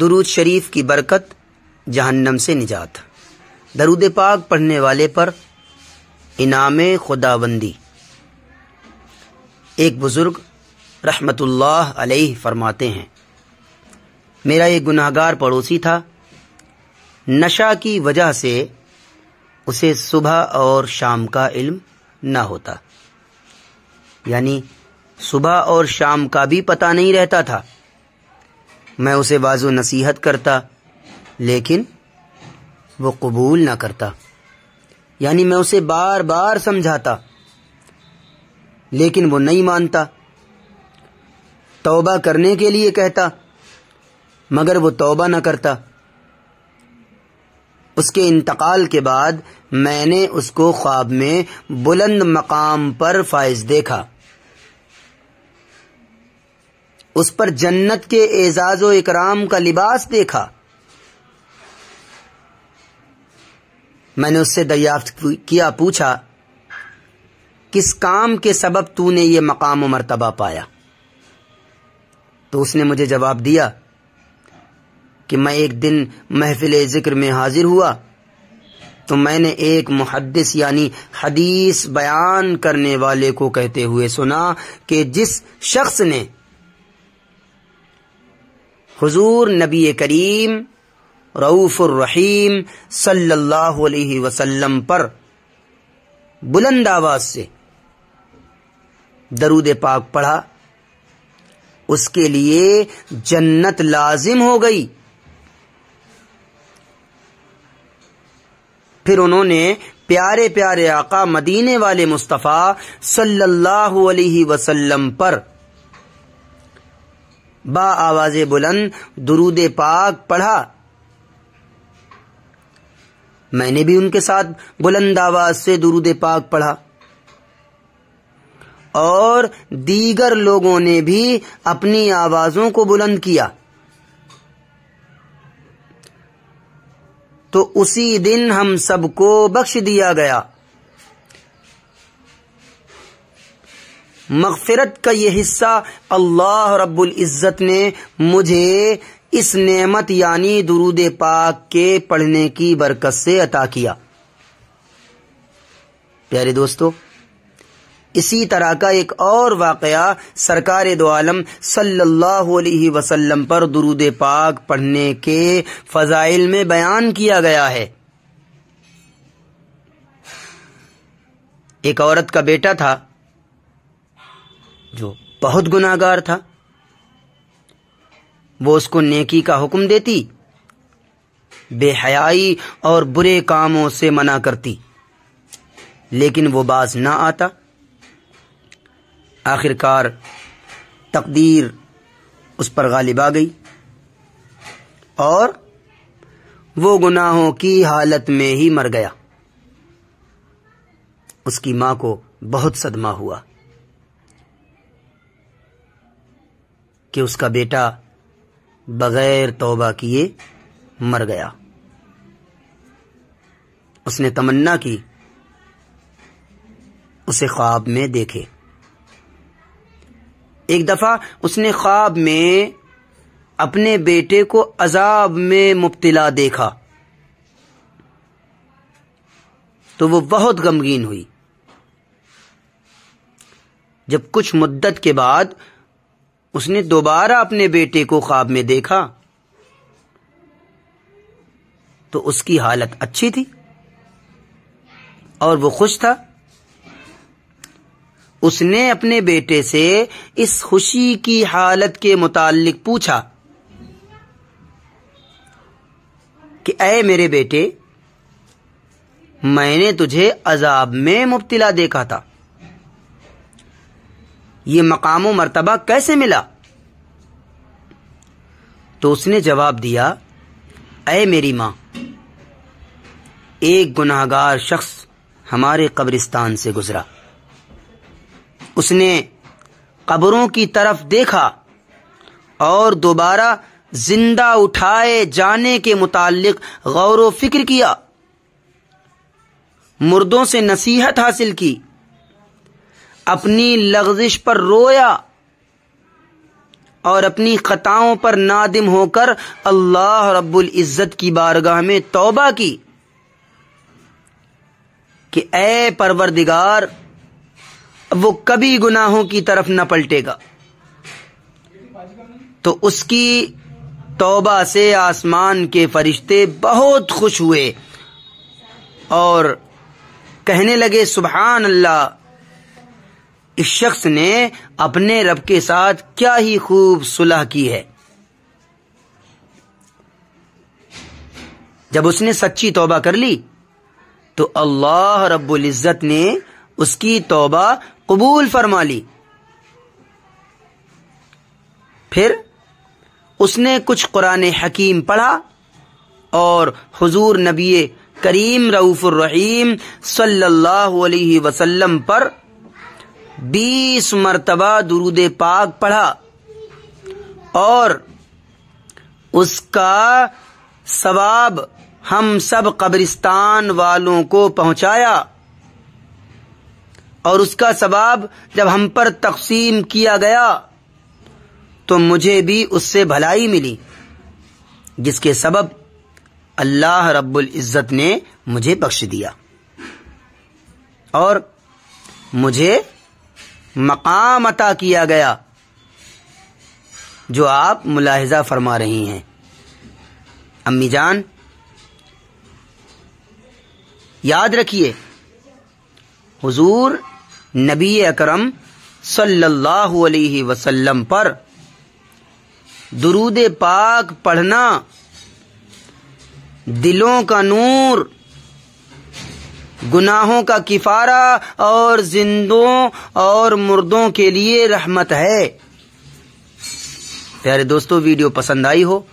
दरूद शरीफ की बरकत जहन्नम से निजात दरूद पाक पढ़ने वाले पर इनाम खुदाबंदी एक बुज़ुर्ग रहमतुल्लाह अलैह फरमाते हैं मेरा एक गुनाहगार पड़ोसी था नशा की वजह से उसे सुबह और शाम का इल्म ना होता यानी सुबह और शाम का भी पता नहीं रहता था मैं उसे बाजो नसीहत करता लेकिन वो कबूल ना करता यानी मैं उसे बार बार समझाता लेकिन वो नहीं मानता तौबा करने के लिए कहता मगर वो तौबा ना करता उसके इंतकाल के बाद मैंने उसको ख्वाब में बुलंद मकाम पर फाइज देखा उस पर जन्नत के एजाज व इकराम का लिबास देखा मैंने उससे दरियाफ्त किया पूछा किस काम के सबब तूने ये मकाम व मरतबा पाया तो उसने मुझे जवाब दिया कि मैं एक दिन महफिल जिक्र में हाजिर हुआ तो मैंने एक मुहदस यानी हदीस बयान करने वाले को कहते हुए सुना कि जिस शख्स ने हुजूर नबी करीम रऊफ़ुर्रहीम सल्लल्लाहु अलैहि वसल्लम पर बुलंद आवाज से दरूद पाक पढ़ा उसके लिए जन्नत लाजिम हो गई फिर उन्होंने प्यारे प्यारे आका मदीने वाले मुस्तफ़ा सल्लल्लाहु अलैहि वसल्लम पर बा आवाज बुलंद दुरूद पाक पढ़ा मैंने भी उनके साथ बुलंद आवाज से दुरूद पाक पढ़ा और दीगर लोगों ने भी अपनी आवाजों को बुलंद किया तो उसी दिन हम सबको बख्श दिया गया मगफिरत का ये हिस्सा अल्लाह रब्बुल इज़्ज़त ने मुझे इस नेमत यानी दुरूद पाक के पढ़ने की बरकत से अता किया प्यारे दोस्तों इसी तरह का एक और वाकया सरकार दो आलम सल्लल्लाहु अलैहि वसल्लम पर दुरूद पाक पढ़ने के फजाइल में बयान किया गया है एक औरत का बेटा था जो बहुत गुनागार था वो उसको नेकी का हुक्म देती बेहयाई और बुरे कामों से मना करती लेकिन वो बाज ना आता आखिरकार तकदीर उस पर गालिब आ गई और वो गुनाहों की हालत में ही मर गया उसकी मां को बहुत सदमा हुआ कि उसका बेटा बगैर तौबा किए मर गया उसने तमन्ना की उसे ख्वाब में देखे एक दफा उसने ख्वाब में अपने बेटे को अजाब में मुब्तला देखा तो वो बहुत गमगीन हुई जब कुछ मुद्दत के बाद उसने दोबारा अपने बेटे को ख्वाब में देखा तो उसकी हालत अच्छी थी और वो खुश था उसने अपने बेटे से इस खुशी की हालत के मुतालिक पूछा कि अय मेरे बेटे मैंने तुझे अजाब में मुब्तिला देखा था ये मकाम मरतबा कैसे मिला तो उसने जवाब दिया अय मेरी माँ एक गुनाहगार शख्स हमारे कब्रिस्तान से गुजरा उसने कब्रों की तरफ देखा और दोबारा जिंदा उठाए जाने के मुतालिक गौर व फिक्र किया मुर्दों से नसीहत हासिल की अपनी लग्जिश पर रोया और अपनी खताओं पर नादिम होकर अल्लाह रब्बुल इज़्ज़त की बारगाह में तौबा की कि ए परवरदिगार वो कभी गुनाहों की तरफ न पलटेगा तो उसकी तौबा से आसमान के फरिश्ते बहुत खुश हुए और कहने लगे सुबहान अल्लाह इस शख्स ने अपने रब के साथ क्या ही खूब सुलह की है जब उसने सच्ची तौबा कर ली तो अल्लाह रब्बुल इज़्ज़त ने उसकी तौबा कबूल फरमा ली फिर उसने कुछ कुरान हकीम पढ़ा और हुजूर नबी करीम रऊफ़ुर रहीम सल्लल्लाहु अलैहि वसल्लम पर बीस मरतबा दुरूद पाक पढ़ा और उसका सवाब हम सब कब्रिस्तान वालों को पहुंचाया और उसका सवाब जब हम पर तकसीम किया गया तो मुझे भी उससे भलाई मिली जिसके सबब अल्लाह रब्बुल इज़्ज़त ने मुझे बख्श दिया और मुझे मकाम अता किया गया जो आप मुलाहजा फरमा रही हैं अम्मी जान याद रखिए हुजूर नबी अकरम सल्लल्लाहु अलैहि वसल्लम पर दुरूद पाक पढ़ना दिलों का नूर गुनाहों का किफारा और जिंदों और मुर्दों के लिए रहमत है प्यारे दोस्तों वीडियो पसंद आई हो